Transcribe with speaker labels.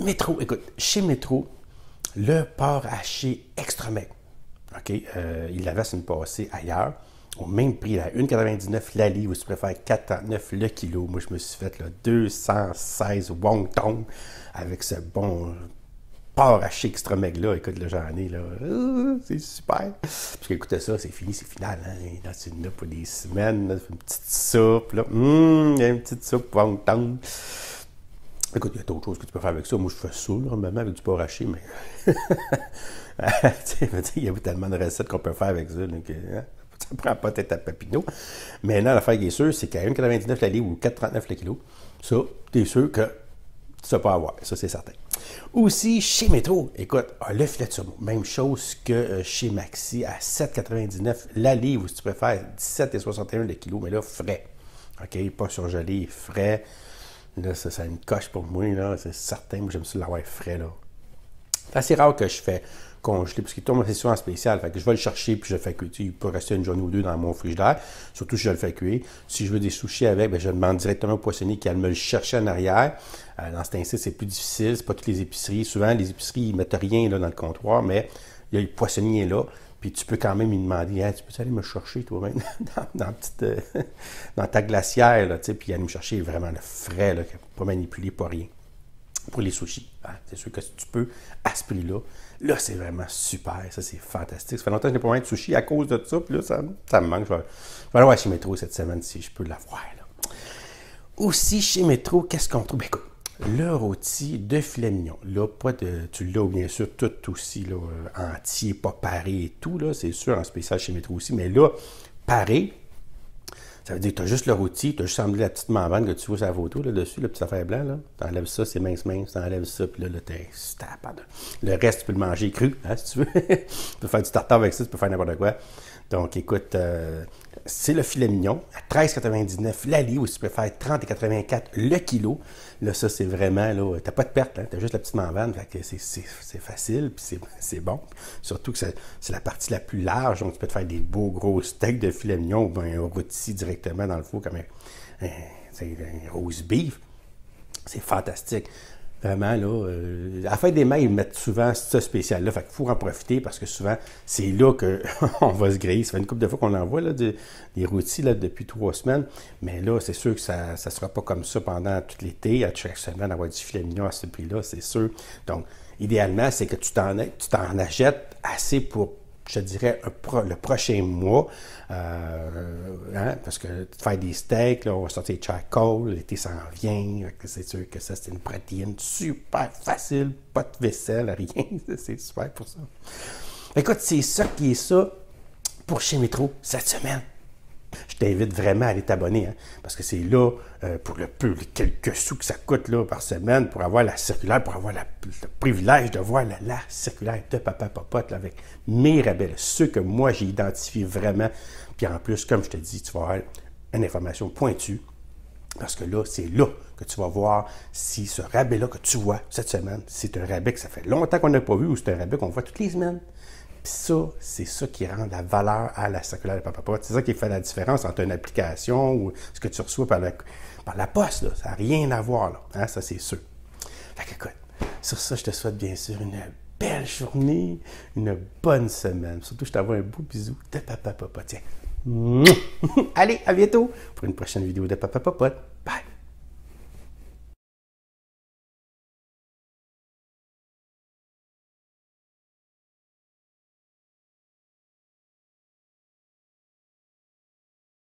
Speaker 1: Métro, écoute, chez Métro, le porc haché extra OK? Euh, il l'avait son passé ailleurs, au même prix, là, 1,99 la livre, ou si tu préfères 49$ le kilo. Moi, je me suis fait 216 wong avec ce bon porc haché extra là. Écoute, le j'en ai, là. Euh, c'est super. Puis écoute, ça, c'est fini, c'est final. Hein? Dans une là pour des semaines, une petite soupe, là. Hum, une petite soupe wong tong. Écoute, il y a d'autres choses que tu peux faire avec ça. Moi, je fais ça, normalement, avec du porc haché, mais. il y a tellement de recettes qu'on peut faire avec ça. Donc, hein? Ça prend pas tête à papineau. Maintenant, l'affaire qui est sûre, c'est qu'à 1,99 la livre ou 4,39 le kilo, ça, tu es sûr que tu ne pas avoir. Ça, c'est certain. Aussi, chez Métro, écoute, ah, le filet de saumon, même chose que euh, chez Maxi, à 7,99 la livre, si tu préfères, 17,61 le kilo, mais là, frais. OK, pas surgelé, frais. Là, ça, ça a une coche pour moi, C'est certain, que j'aime ça l'avoir frais, là. C'est assez rare que je fais congeler, parce qu'il tombe en souvent spécial. que je vais le chercher, puis je le fais cuire. il peut rester une journée ou deux dans mon frigidaire, surtout si je le fais cuire. Si je veux des sushis avec, ben, je demande directement au poissonnier qu'il me le cherche en arrière. Euh, dans cet instant, c'est plus difficile, c'est pas toutes les épiceries. Souvent, les épiceries, ils mettent rien dans le comptoir, mais il y a le poissonnier là. Puis tu peux quand même lui demander Tu peux aller me chercher toi-même euh, dans, ta glacière, là, puis aller me chercher vraiment le frais, là, pas manipulé, pas rien. Pour les sushis, ah, c'est sûr que si tu peux, à ce prix-là, là, c'est vraiment super. Ça, c'est fantastique. Ça fait longtemps que je n'ai pas mangé de sushis à cause de ça, puis là, ça, me manque. Je vais, aller voir chez Métro cette semaine si je peux l'avoir. Aussi, chez Métro, qu'est-ce qu'on trouve? Ben, écoute, le rôti de filet mignon. Là, pas de, tu l'as bien sûr tout aussi là, euh, entier, pas paré et tout, là, c'est sûr, en spécial chez Métro aussi, mais là, paré, ça veut dire que tu as juste le rôti, tu as juste semblé la petite membrane que tu vois sur la photo là-dessus, le petit affaire blanc, là. Tu enlèves ça, c'est mince, mince, tu enlèves ça, puis là, là Le reste, tu peux le manger cru, hein, si tu veux. tu peux faire du tartare avec ça, tu peux faire n'importe quoi. Donc, écoute, euh, c'est le filet mignon à 13,99. l'allée ou si tu faire 30,84 le kilo. Là, ça, c'est vraiment, là, t'as pas de perte, tu hein. t'as juste la petite manvane, que c'est facile, puis c'est bon. Surtout que c'est la partie la plus large, donc tu peux te faire des beaux gros steaks de filet mignon ou bien rôti directement dans le four comme un rose beef. C'est fantastique. Vraiment, là, euh, à la fin des mails ils mettent souvent ce spécial-là. Fait qu'il faut en profiter parce que souvent, c'est là qu'on va se griller. Ça fait une couple de fois qu'on envoie là, des rôtis là, depuis trois semaines. Mais là, c'est sûr que ça ne sera pas comme ça pendant tout l'été. À chaque semaine, avoir du filet mignon à ce prix-là, c'est sûr. Donc, idéalement, c'est que tu t'en achètes assez pour je dirais, le prochain mois, euh, hein, parce que faire des steaks, là, on va sortir charcoal, l'été s'en vient, c'est sûr que ça, c'est une protéine super facile, pas de vaisselle, rien, c'est super pour ça. Écoute, c'est ça qui est ça pour chez Métro cette semaine. Je t'invite vraiment à aller t'abonner, hein, parce que c'est là, euh, pour le peu, les quelques sous que ça coûte par semaine, pour avoir la circulaire, pour avoir le privilège de voir la, circulaire de Papa Popote avec mes rabais, ceux que moi j'ai identifiés vraiment. Puis en plus, comme je te dis, tu vas avoir une information pointue, parce que là, c'est là que tu vas voir si ce rabais-là que tu vois cette semaine, c'est un rabais que ça fait longtemps qu'on n'a pas vu ou c'est un rabais qu'on voit toutes les semaines ça, c'est ça qui rend la valeur à la circulaire de Papa C'est ça qui fait la différence entre une application ou ce que tu reçois par la, par la poste. Ça n'a rien à voir, hein, ça c'est sûr. Fait écoute, sur ça, je te souhaite bien sûr une belle journée, une bonne semaine. Surtout, je t'envoie un beau bisou de Papa Tiens. Allez, à bientôt pour une prochaine vidéo de Papa Popote. Bye!